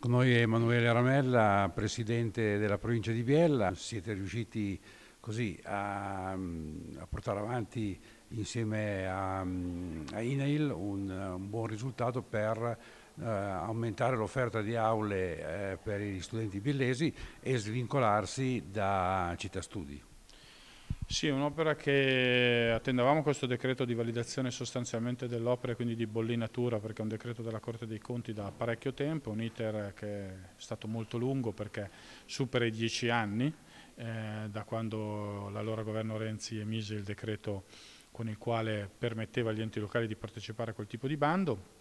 Con noi è Emanuele Ramella, presidente della provincia di Biella. Siete riusciti così a, a portare avanti insieme a, a INAIL un, un, buon risultato per eh, aumentare l'offerta di aule eh, per gli studenti biellesi e svincolarsi da città studi. Sì, è un'opera che attendavamo questo decreto di validazione sostanzialmente dell'opera e quindi di bollinatura perché è un decreto della Corte dei Conti da parecchio tempo, un iter che è stato molto lungo perché supera i dieci anni eh, da quando l'allora governo Renzi emise il decreto con il quale permetteva agli enti locali di partecipare a quel tipo di bando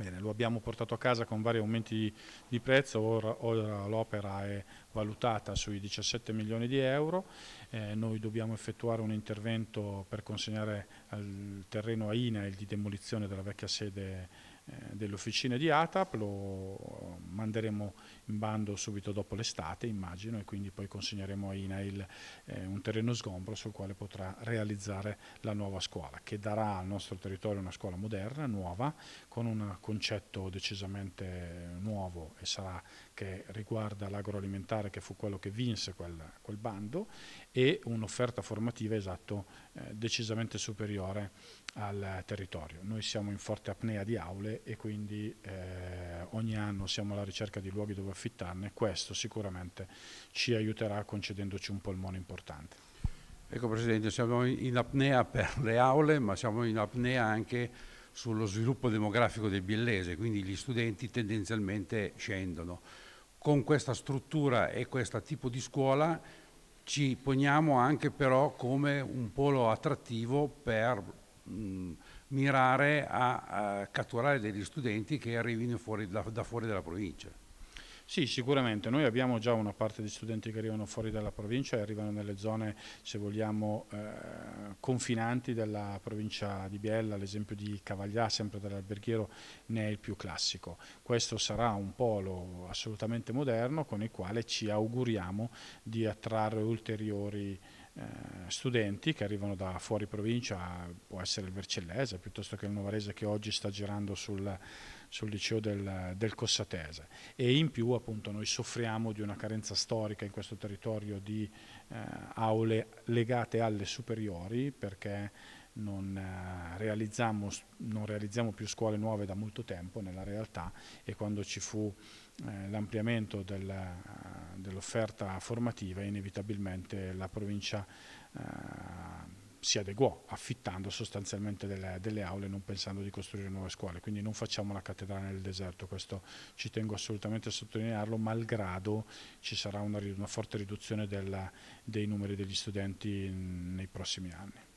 Bene, lo abbiamo portato a casa con vari aumenti di, di prezzo, ora, ora l'opera è valutata sui 17 milioni di euro, eh, noi dobbiamo effettuare un intervento per consegnare al terreno a il di demolizione della vecchia sede eh, dell'officina di ATAP, lo manderemo in bando subito dopo l'estate immagino e quindi poi consegneremo a INAIL eh, un terreno sgombro sul quale potrà realizzare la nuova scuola che darà al nostro territorio una scuola moderna, nuova, con un concetto decisamente nuovo e sarà che riguarda l'agroalimentare che fu quello che vinse quel, quel bando e un'offerta formativa esatto eh, decisamente superiore al territorio. Noi siamo in forte apnea di aule e quindi eh, ogni anno siamo alla ricerca di luoghi dove affittarne, questo sicuramente ci aiuterà concedendoci un polmone importante. Ecco Presidente, siamo in apnea per le aule, ma siamo in apnea anche sullo sviluppo demografico del Biellese, quindi gli studenti tendenzialmente scendono. Con questa struttura e questo tipo di scuola ci poniamo anche però come un polo attrattivo per mh, mirare a, a catturare degli studenti che arrivino fuori, da, da fuori dalla provincia. Sì, sicuramente. Noi abbiamo già una parte di studenti che arrivano fuori dalla provincia e arrivano nelle zone, se vogliamo, eh, confinanti della provincia di Biella, l'esempio di Cavaglià, sempre dall'alberghiero, ne è il più classico. Questo sarà un polo assolutamente moderno con il quale ci auguriamo di attrarre ulteriori eh, studenti che arrivano da fuori provincia, può essere il Vercellese piuttosto che il Novarese che oggi sta girando sul, sul liceo del, del, Cossatese e in più appunto noi soffriamo di una carenza storica in questo territorio di eh, aule legate alle superiori perché non, eh, realizziamo, non realizziamo più scuole nuove da molto tempo nella realtà e quando ci fu eh, l'ampliamento del, dell'offerta formativa inevitabilmente la provincia eh, si adeguò affittando sostanzialmente delle, delle, aule non pensando di costruire nuove scuole, quindi non facciamo la cattedrale nel deserto, questo ci tengo assolutamente a sottolinearlo, malgrado ci sarà una, una forte riduzione della, dei numeri degli studenti mm, nei prossimi anni.